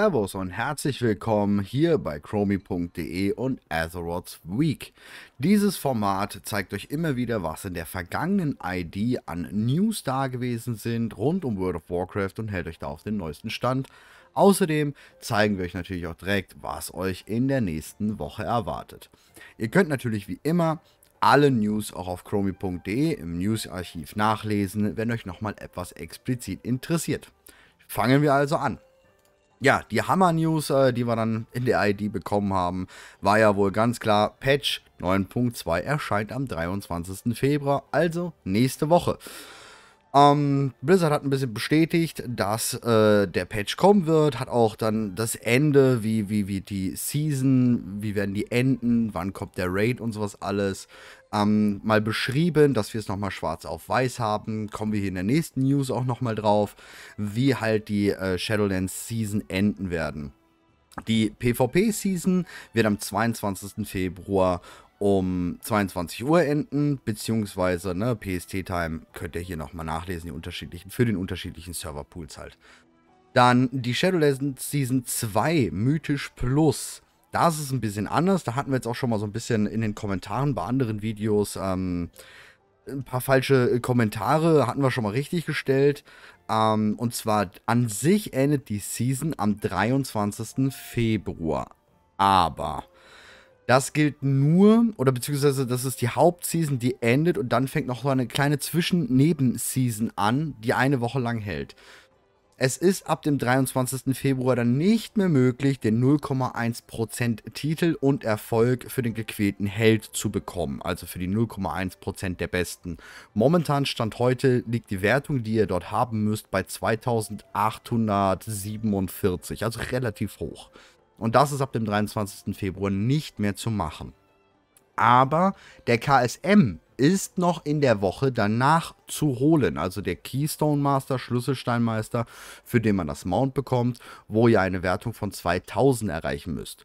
Servus und herzlich willkommen hier bei chromi.de und Azeroth's Week. Dieses Format zeigt euch immer wieder, was in der vergangenen ID an News da gewesen sind rund um World of Warcraft und hält euch da auf den neuesten Stand. Außerdem zeigen wir euch natürlich auch direkt, was euch in der nächsten Woche erwartet. Ihr könnt natürlich wie immer alle News auch auf chromi.de im Newsarchiv nachlesen, wenn euch nochmal etwas explizit interessiert. Fangen wir also an ja, die Hammer-News, äh, die wir dann in der ID bekommen haben, war ja wohl ganz klar, Patch 9.2 erscheint am 23. Februar, also nächste Woche. Ähm, Blizzard hat ein bisschen bestätigt, dass äh, der Patch kommen wird, hat auch dann das Ende, wie, wie, wie die Season, wie werden die enden, wann kommt der Raid und sowas alles ähm, mal beschrieben, dass wir es nochmal schwarz auf weiß haben. Kommen wir hier in der nächsten News auch nochmal drauf, wie halt die äh, Shadowlands Season enden werden. Die PvP-Season wird am 22. Februar um 22 Uhr enden, beziehungsweise ne, PST-Time könnt ihr hier nochmal nachlesen, die unterschiedlichen, für den unterschiedlichen Serverpools halt. Dann die Shadowlands Season 2 Mythisch Plus da ist es ein bisschen anders. Da hatten wir jetzt auch schon mal so ein bisschen in den Kommentaren bei anderen Videos ähm, ein paar falsche äh, Kommentare, hatten wir schon mal richtig gestellt. Ähm, und zwar an sich endet die Season am 23. Februar. Aber das gilt nur, oder beziehungsweise das ist die Hauptseason, die endet und dann fängt noch so eine kleine Zwischen-Nebenseason an, die eine Woche lang hält. Es ist ab dem 23. Februar dann nicht mehr möglich, den 0,1% Titel und Erfolg für den gequälten Held zu bekommen, also für die 0,1% der Besten. Momentan Stand heute liegt die Wertung, die ihr dort haben müsst, bei 2847, also relativ hoch. Und das ist ab dem 23. Februar nicht mehr zu machen. Aber der KSM ist noch in der Woche danach zu holen. Also der Keystone Master, Schlüsselsteinmeister, für den man das Mount bekommt, wo ihr eine Wertung von 2000 erreichen müsst.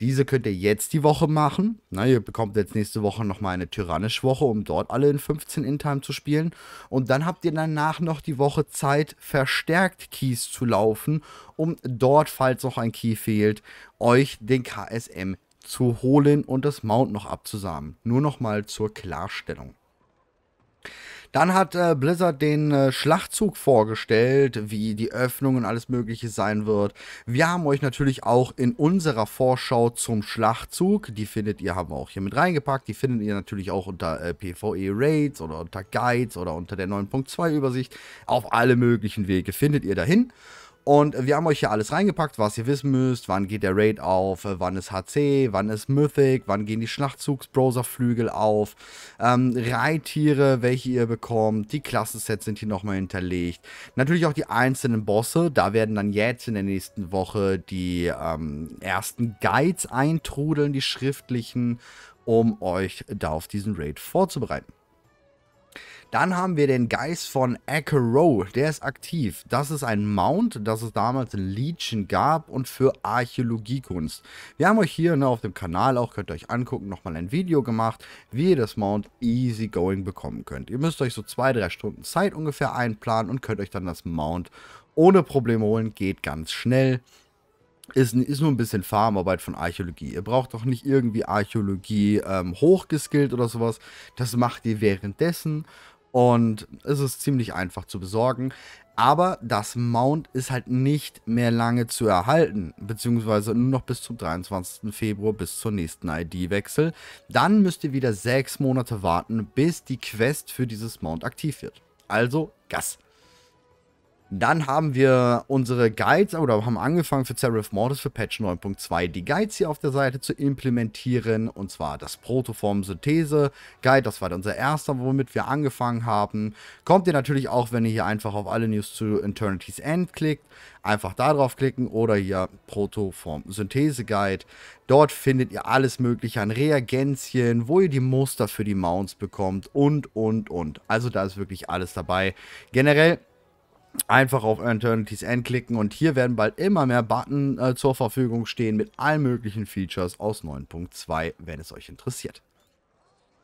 Diese könnt ihr jetzt die Woche machen. Na, ihr bekommt jetzt nächste Woche nochmal eine tyrannische Woche, um dort alle in 15 in Time zu spielen. Und dann habt ihr danach noch die Woche Zeit, verstärkt Keys zu laufen, um dort, falls noch ein Key fehlt, euch den KSM zu holen und das Mount noch abzusamen. Nur nochmal zur Klarstellung. Dann hat äh, Blizzard den äh, Schlachtzug vorgestellt, wie die Öffnung und alles Mögliche sein wird. Wir haben euch natürlich auch in unserer Vorschau zum Schlachtzug, die findet ihr, haben wir auch hier mit reingepackt, die findet ihr natürlich auch unter äh, PvE Raids oder unter Guides oder unter der 9.2 Übersicht. Auf alle möglichen Wege findet ihr dahin. Und wir haben euch hier alles reingepackt, was ihr wissen müsst. Wann geht der Raid auf? Wann ist HC? Wann ist Mythic? Wann gehen die schlachtzugs Schlachtzugsbrowserflügel auf? Ähm, Reittiere, welche ihr bekommt. Die Klassensets sind hier nochmal hinterlegt. Natürlich auch die einzelnen Bosse. Da werden dann jetzt in der nächsten Woche die ähm, ersten Guides eintrudeln, die schriftlichen, um euch da auf diesen Raid vorzubereiten. Dann haben wir den Geist von Akero, der ist aktiv. Das ist ein Mount, das es damals in Legion gab und für Archäologiekunst. Wir haben euch hier ne, auf dem Kanal auch, könnt ihr euch angucken, nochmal ein Video gemacht, wie ihr das Mount Easygoing bekommen könnt. Ihr müsst euch so zwei, drei Stunden Zeit ungefähr einplanen und könnt euch dann das Mount ohne Probleme holen. Geht ganz schnell. Ist, ist, nur ein bisschen Farmarbeit von Archäologie. Ihr braucht doch nicht irgendwie Archäologie ähm, hochgeskillt oder sowas. Das macht ihr währenddessen und es ist ziemlich einfach zu besorgen. Aber das Mount ist halt nicht mehr lange zu erhalten, beziehungsweise nur noch bis zum 23. Februar, bis zur nächsten ID-Wechsel. Dann müsst ihr wieder sechs Monate warten, bis die Quest für dieses Mount aktiv wird. Also Gas! Dann haben wir unsere Guides oder haben angefangen für Serif Mortis für Patch 9.2 die Guides hier auf der Seite zu implementieren. Und zwar das Protoform-Synthese-Guide, das war unser erster, womit wir angefangen haben. Kommt ihr natürlich auch, wenn ihr hier einfach auf alle News zu Eternity's End klickt, einfach da drauf klicken oder hier Protoform-Synthese-Guide. Dort findet ihr alles mögliche an Reagenzien, wo ihr die Muster für die Mounts bekommt und, und, und. Also da ist wirklich alles dabei. Generell einfach auf Eternities End klicken und hier werden bald immer mehr Button äh, zur Verfügung stehen mit allen möglichen Features aus 9.2, wenn es euch interessiert.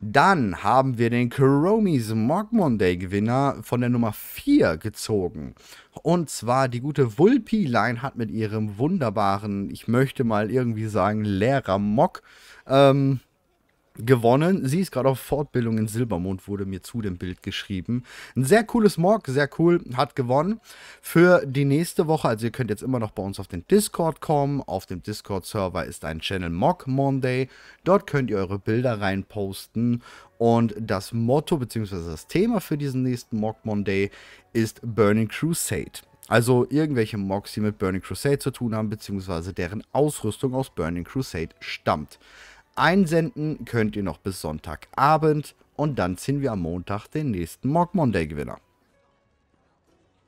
Dann haben wir den Chromies Mog Monday Gewinner von der Nummer 4 gezogen. Und zwar die gute Vulpi Line hat mit ihrem wunderbaren, ich möchte mal irgendwie sagen, Lehrer Mog ähm, gewonnen. Sie ist gerade auf Fortbildung in Silbermond, wurde mir zu dem Bild geschrieben. Ein sehr cooles Mock, sehr cool, hat gewonnen für die nächste Woche. Also ihr könnt jetzt immer noch bei uns auf den Discord kommen. Auf dem Discord-Server ist ein Channel Mock Monday. Dort könnt ihr eure Bilder reinposten. Und das Motto bzw. das Thema für diesen nächsten Mock Monday ist Burning Crusade. Also irgendwelche Mocks, die mit Burning Crusade zu tun haben, beziehungsweise deren Ausrüstung aus Burning Crusade stammt. Einsenden könnt ihr noch bis Sonntagabend und dann ziehen wir am Montag den nächsten Mock Monday Gewinner.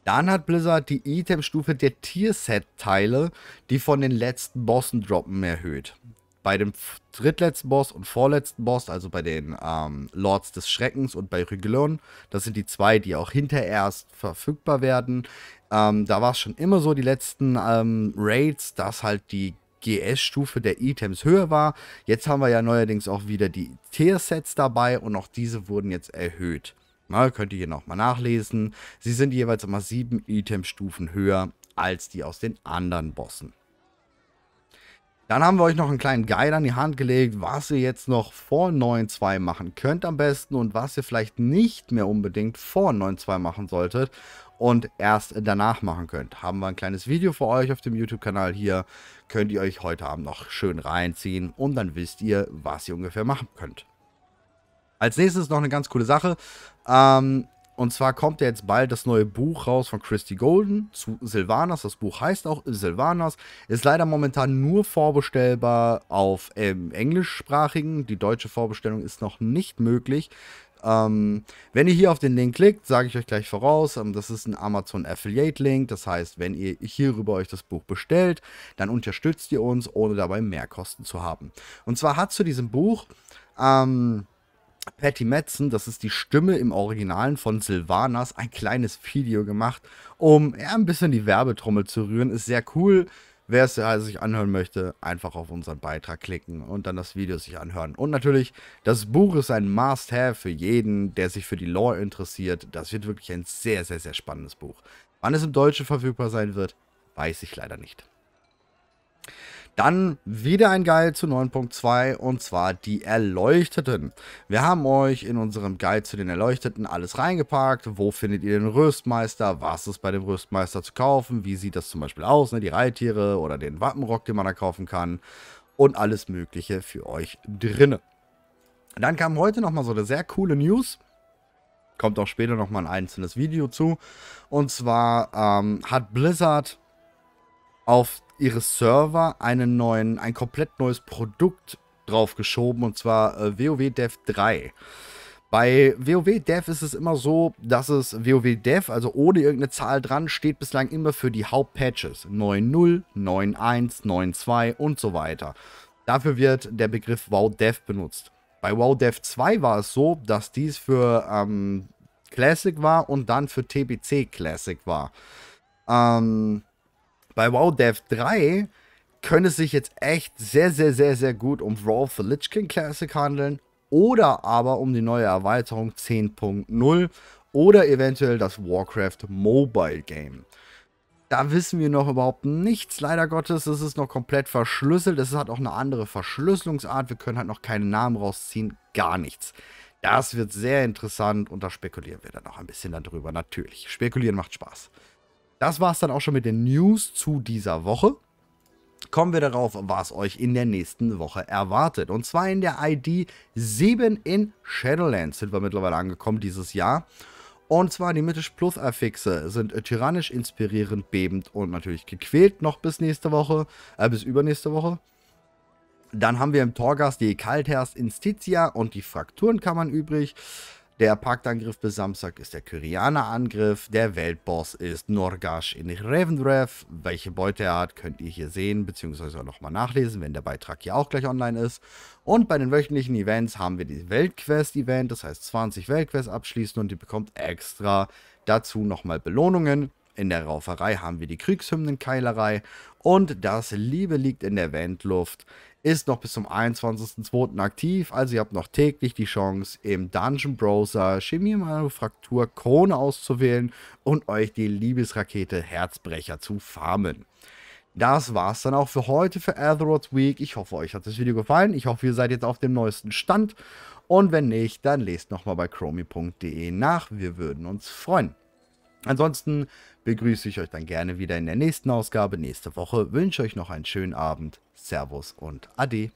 Dann hat Blizzard die Item-Stufe der Tierset-Teile, die von den letzten Bossen droppen, erhöht. Bei dem drittletzten Boss und vorletzten Boss, also bei den ähm, Lords des Schreckens und bei Rygylon, das sind die zwei, die auch hintererst verfügbar werden. Ähm, da war es schon immer so, die letzten ähm, Raids, dass halt die GS-Stufe der Items höher war. Jetzt haben wir ja neuerdings auch wieder die Tier-Sets dabei und auch diese wurden jetzt erhöht. Na, könnt ihr hier nochmal nachlesen. Sie sind jeweils immer sieben Item-Stufen höher als die aus den anderen Bossen. Dann haben wir euch noch einen kleinen Guide an die Hand gelegt, was ihr jetzt noch vor 9.2 machen könnt am besten und was ihr vielleicht nicht mehr unbedingt vor 9.2 machen solltet und erst danach machen könnt. Haben wir ein kleines Video für euch auf dem YouTube-Kanal hier, könnt ihr euch heute Abend noch schön reinziehen und dann wisst ihr, was ihr ungefähr machen könnt. Als nächstes noch eine ganz coole Sache. Ähm, und zwar kommt ja jetzt bald das neue Buch raus von Christy Golden zu Silvanas. Das Buch heißt auch Silvanas. Ist leider momentan nur vorbestellbar auf ähm, englischsprachigen. Die deutsche Vorbestellung ist noch nicht möglich. Ähm, wenn ihr hier auf den Link klickt, sage ich euch gleich voraus, ähm, das ist ein Amazon Affiliate Link. Das heißt, wenn ihr hierüber euch das Buch bestellt, dann unterstützt ihr uns, ohne dabei mehr Kosten zu haben. Und zwar hat zu diesem Buch ähm, Patty Metzen, das ist die Stimme im Originalen von Silvanas, ein kleines Video gemacht, um ja, ein bisschen die Werbetrommel zu rühren. Ist sehr cool. Wer es äh, sich anhören möchte, einfach auf unseren Beitrag klicken und dann das Video sich anhören. Und natürlich, das Buch ist ein Must-Have für jeden, der sich für die Lore interessiert. Das wird wirklich ein sehr, sehr, sehr spannendes Buch. Wann es im Deutschen verfügbar sein wird, weiß ich leider nicht. Dann wieder ein Guide zu 9.2 und zwar die Erleuchteten. Wir haben euch in unserem Guide zu den Erleuchteten alles reingepackt. Wo findet ihr den Röstmeister? Was ist bei dem Röstmeister zu kaufen? Wie sieht das zum Beispiel aus? Ne? Die Reittiere oder den Wappenrock, den man da kaufen kann. Und alles Mögliche für euch drinne. Dann kam heute nochmal so eine sehr coole News kommt auch später nochmal ein einzelnes Video zu. Und zwar ähm, hat Blizzard auf ihre Server einen neuen, ein komplett neues Produkt draufgeschoben und zwar äh, WoW Dev 3. Bei WoW Dev ist es immer so, dass es WoW Dev, also ohne irgendeine Zahl dran, steht bislang immer für die Hauptpatches 9.0, 9.1, 9.2 und so weiter. Dafür wird der Begriff WoW Dev benutzt. Bei WoW Dev 2 war es so, dass dies für ähm, Classic war und dann für TBC Classic war. Ähm, bei WoW Dev 3 könnte es sich jetzt echt sehr, sehr, sehr, sehr gut um Raw for Lich King Classic handeln oder aber um die neue Erweiterung 10.0 oder eventuell das Warcraft Mobile Game. Da wissen wir noch überhaupt nichts, leider Gottes. Es ist noch komplett verschlüsselt. Es hat auch eine andere Verschlüsselungsart. Wir können halt noch keine Namen rausziehen. Gar nichts. Das wird sehr interessant und da spekulieren wir dann noch ein bisschen darüber. Natürlich. Spekulieren macht Spaß. Das war es dann auch schon mit den News zu dieser Woche. Kommen wir darauf, was euch in der nächsten Woche erwartet. Und zwar in der ID 7 in Shadowlands sind wir mittlerweile angekommen dieses Jahr. Und zwar die mythisch plus Affixe sind tyrannisch, inspirierend, bebend und natürlich gequält noch bis nächste Woche, äh, bis übernächste Woche. Dann haben wir im Torgas die Kaltherst Institia und die Frakturenkammern übrig. Der Paktangriff bis Samstag ist der Kyrianer-Angriff. Der Weltboss ist Norgash in Revendrev. Welche Beute er hat, könnt ihr hier sehen, beziehungsweise auch nochmal nachlesen, wenn der Beitrag hier auch gleich online ist. Und bei den wöchentlichen Events haben wir die Weltquest-Event, das heißt 20 Weltquests abschließen und ihr bekommt extra dazu nochmal Belohnungen. In der Rauferei haben wir die Kriegshymnenkeilerei und das Liebe liegt in der Wendluft ist noch bis zum 21.02. aktiv, also ihr habt noch täglich die Chance, im Dungeon Browser Chemiemanufaktur Krone auszuwählen und euch die Liebesrakete Herzbrecher zu farmen. Das war's dann auch für heute für Azeroth Week. Ich hoffe, euch hat das Video gefallen. Ich hoffe, ihr seid jetzt auf dem neuesten Stand. Und wenn nicht, dann lest nochmal bei chromi.de e nach. Wir würden uns freuen. Ansonsten begrüße ich euch dann gerne wieder in der nächsten Ausgabe nächste Woche, wünsche euch noch einen schönen Abend, Servus und Ade.